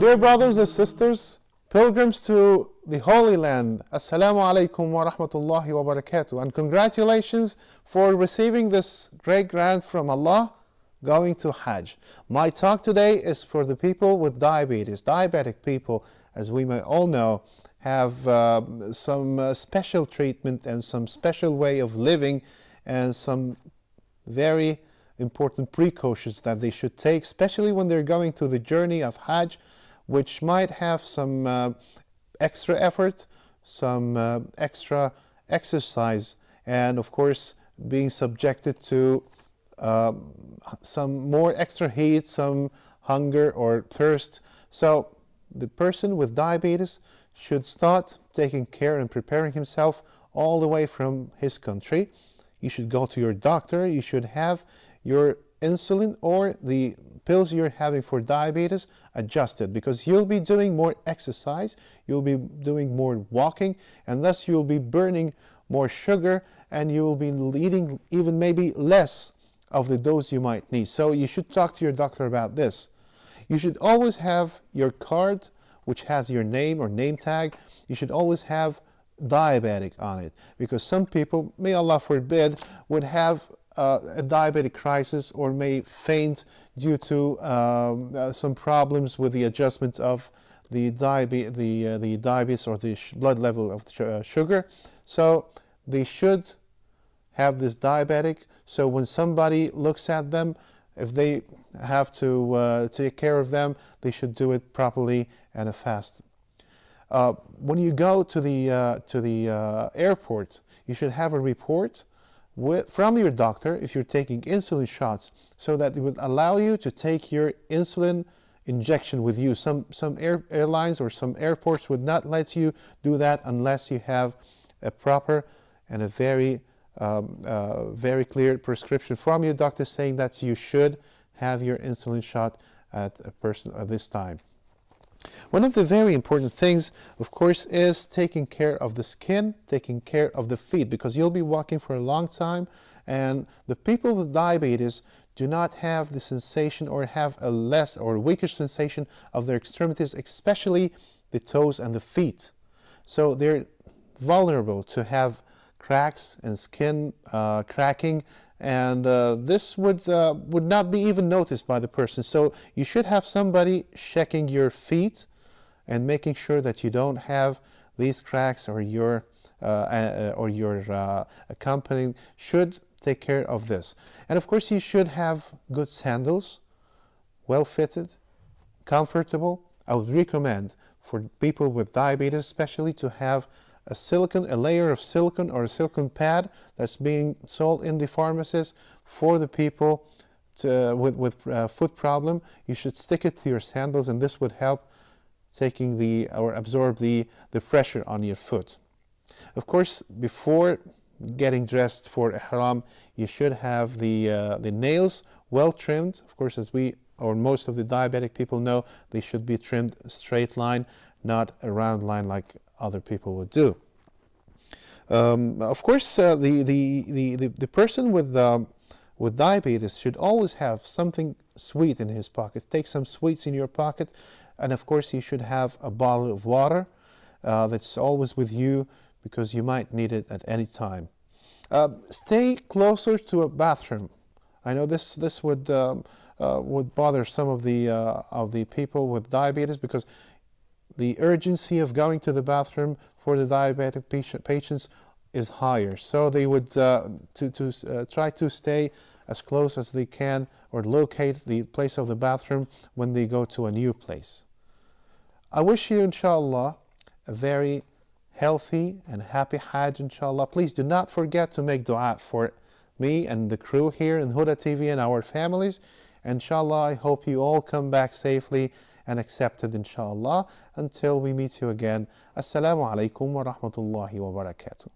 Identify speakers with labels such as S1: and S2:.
S1: Dear brothers and sisters, pilgrims to the Holy Land, Assalamu alaikum wa rahmatullahi wa barakatuh, and congratulations for receiving this great grant from Allah going to Hajj. My talk today is for the people with diabetes. Diabetic people, as we may all know, have uh, some uh, special treatment and some special way of living and some very important precautions that they should take, especially when they're going to the journey of Hajj which might have some uh, extra effort, some uh, extra exercise, and of course being subjected to um, some more extra heat, some hunger or thirst. So the person with diabetes should start taking care and preparing himself all the way from his country. You should go to your doctor, you should have your insulin or the pills you're having for diabetes, adjust it because you'll be doing more exercise, you'll be doing more walking, and thus you'll be burning more sugar and you will be eating even maybe less of the dose you might need. So you should talk to your doctor about this. You should always have your card which has your name or name tag. You should always have diabetic on it because some people, may Allah forbid, would have uh, a diabetic crisis or may faint due to um, uh, some problems with the adjustment of the, diabe the, uh, the diabetes or the blood level of sugar. So they should have this diabetic. So when somebody looks at them, if they have to uh, take care of them, they should do it properly and a fast. Uh, when you go to the, uh, to the airport, you should have a report with, from your doctor if you're taking insulin shots so that it would allow you to take your insulin injection with you. Some, some air, airlines or some airports would not let you do that unless you have a proper and a very, um, uh, very clear prescription from your doctor saying that you should have your insulin shot at a person at this time. One of the very important things, of course, is taking care of the skin, taking care of the feet, because you'll be walking for a long time, and the people with diabetes do not have the sensation or have a less or weaker sensation of their extremities, especially the toes and the feet. So they're vulnerable to have cracks and skin uh, cracking and uh, this would uh, would not be even noticed by the person. So you should have somebody checking your feet and making sure that you don't have these cracks or your uh, uh or your uh, accompanying should take care of this. And of course, you should have good sandals, well fitted, comfortable. I would recommend for people with diabetes, especially, to have a silicon, a layer of silicon or a silicon pad that's being sold in the pharmacies for the people to, with, with uh, foot problem. You should stick it to your sandals and this would help taking the or absorb the, the pressure on your foot. Of course, before getting dressed for ihram, you should have the, uh, the nails well trimmed. Of course, as we or most of the diabetic people know, they should be trimmed straight line not a round line like other people would do. Um, of course, uh, the, the, the, the, the person with, um, with diabetes should always have something sweet in his pocket. Take some sweets in your pocket, and of course, you should have a bottle of water uh, that's always with you because you might need it at any time. Um, stay closer to a bathroom. I know this this would um, uh, would bother some of the uh, of the people with diabetes because the urgency of going to the bathroom for the diabetic patient, patients is higher. So they would uh, to, to uh, try to stay as close as they can or locate the place of the bathroom when they go to a new place. I wish you, inshallah, a very healthy and happy Hajj, inshallah. Please do not forget to make dua for me and the crew here in Huda TV and our families. Inshallah, I hope you all come back safely and accepted inshallah. Until we meet you again. Assalamu alaikum wa rahmatullahi wa barakatuh.